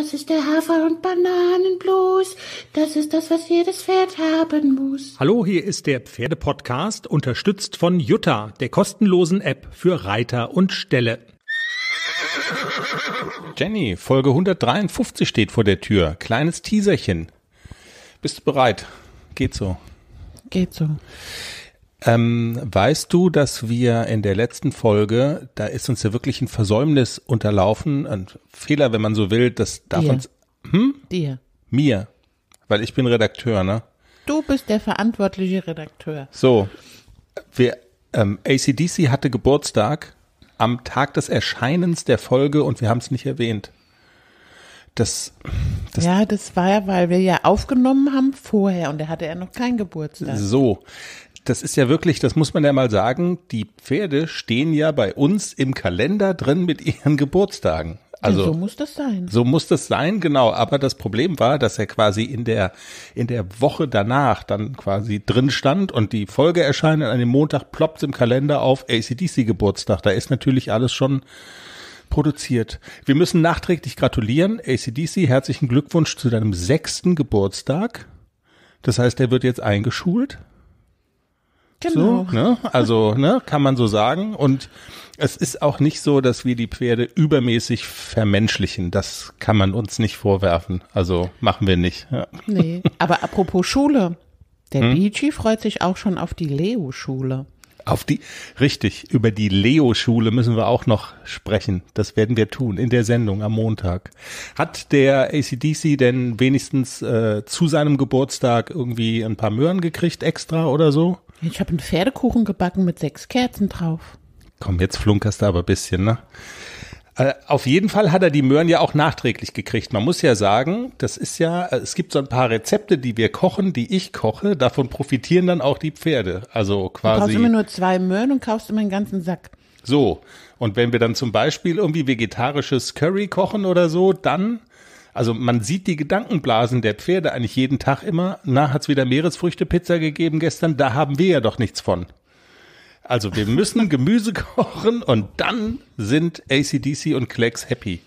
Das ist der Hafer- und Bananenblues. Das ist das, was jedes Pferd haben muss. Hallo, hier ist der Pferdepodcast, unterstützt von Jutta, der kostenlosen App für Reiter und Ställe. Jenny, Folge 153 steht vor der Tür. Kleines Teaserchen. Bist du bereit? Geht so. Geht so. Ähm, weißt du, dass wir in der letzten Folge, da ist uns ja wirklich ein Versäumnis unterlaufen, ein Fehler, wenn man so will, das darf Dir. uns. Hm? Dir. Mir. Weil ich bin Redakteur, ne? Du bist der verantwortliche Redakteur. So. Wir, ähm, ACDC hatte Geburtstag am Tag des Erscheinens der Folge und wir haben es nicht erwähnt. Das, das ja, das war ja, weil wir ja aufgenommen haben vorher und da hatte er noch keinen Geburtstag. So, das ist ja wirklich, das muss man ja mal sagen, die Pferde stehen ja bei uns im Kalender drin mit ihren Geburtstagen. Also so muss das sein. So muss das sein, genau. Aber das Problem war, dass er quasi in der in der Woche danach dann quasi drin stand und die Folge erscheint und an dem Montag ploppt im Kalender auf ACDC Geburtstag. Da ist natürlich alles schon produziert. Wir müssen nachträglich gratulieren. ACDC, herzlichen Glückwunsch zu deinem sechsten Geburtstag. Das heißt, er wird jetzt eingeschult. Genau. So, ne? Also ne, kann man so sagen. Und es ist auch nicht so, dass wir die Pferde übermäßig vermenschlichen. Das kann man uns nicht vorwerfen. Also machen wir nicht. Ja. Nee, aber apropos Schule. Der hm? Beachy freut sich auch schon auf die Leo-Schule. Auf die, richtig, über die Leo-Schule müssen wir auch noch sprechen. Das werden wir tun in der Sendung am Montag. Hat der ACDC denn wenigstens äh, zu seinem Geburtstag irgendwie ein paar Möhren gekriegt extra oder so? Ich habe einen Pferdekuchen gebacken mit sechs Kerzen drauf. Komm, jetzt flunkerst du aber ein bisschen, ne? Äh, auf jeden Fall hat er die Möhren ja auch nachträglich gekriegt. Man muss ja sagen, das ist ja, äh, es gibt so ein paar Rezepte, die wir kochen, die ich koche. Davon profitieren dann auch die Pferde. Also quasi. Du kaufst immer nur zwei Möhren und kaufst immer einen ganzen Sack. So. Und wenn wir dann zum Beispiel irgendwie vegetarisches Curry kochen oder so, dann also man sieht die Gedankenblasen der Pferde eigentlich jeden Tag immer. Na, hat's wieder Meeresfrüchtepizza gegeben gestern? Da haben wir ja doch nichts von. Also wir müssen Gemüse kochen und dann sind ACDC und Klecks happy.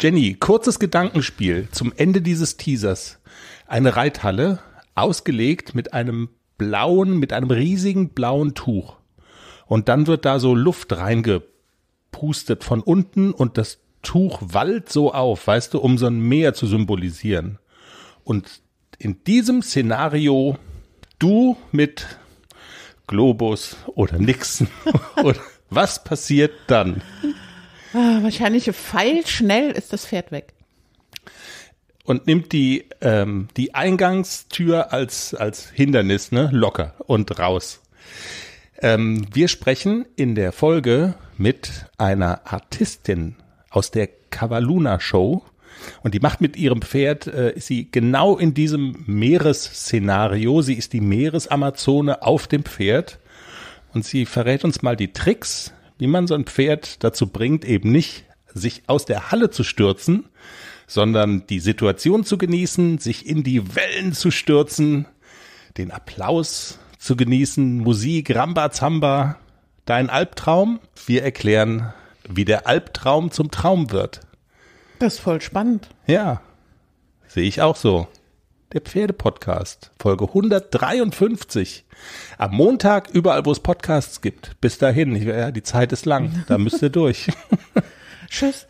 Jenny, kurzes Gedankenspiel zum Ende dieses Teasers. Eine Reithalle, ausgelegt mit einem blauen, mit einem riesigen blauen Tuch. Und dann wird da so Luft reingepustet von unten und das Tuch wallt so auf, weißt du, um so ein Meer zu symbolisieren. Und in diesem Szenario, du mit Globus oder Nixon oder was passiert dann? Ah, wahrscheinlich feilschnell ist das Pferd weg. Und nimmt die, ähm, die Eingangstür als, als Hindernis ne? locker und raus. Ähm, wir sprechen in der Folge mit einer Artistin aus der Cavaluna Show. Und die macht mit ihrem Pferd, äh, ist sie genau in diesem Meeresszenario. Sie ist die Meeresamazone auf dem Pferd. Und sie verrät uns mal die Tricks, wie man so ein Pferd dazu bringt, eben nicht sich aus der Halle zu stürzen, sondern die Situation zu genießen, sich in die Wellen zu stürzen, den Applaus zu genießen, Musik, Rambazamba, dein Albtraum. Wir erklären, wie der Albtraum zum Traum wird. Das ist voll spannend. Ja, sehe ich auch so. Der Pferde-Podcast, Folge 153. Am Montag überall, wo es Podcasts gibt. Bis dahin, ich, ja, die Zeit ist lang, da müsst ihr durch. Tschüss.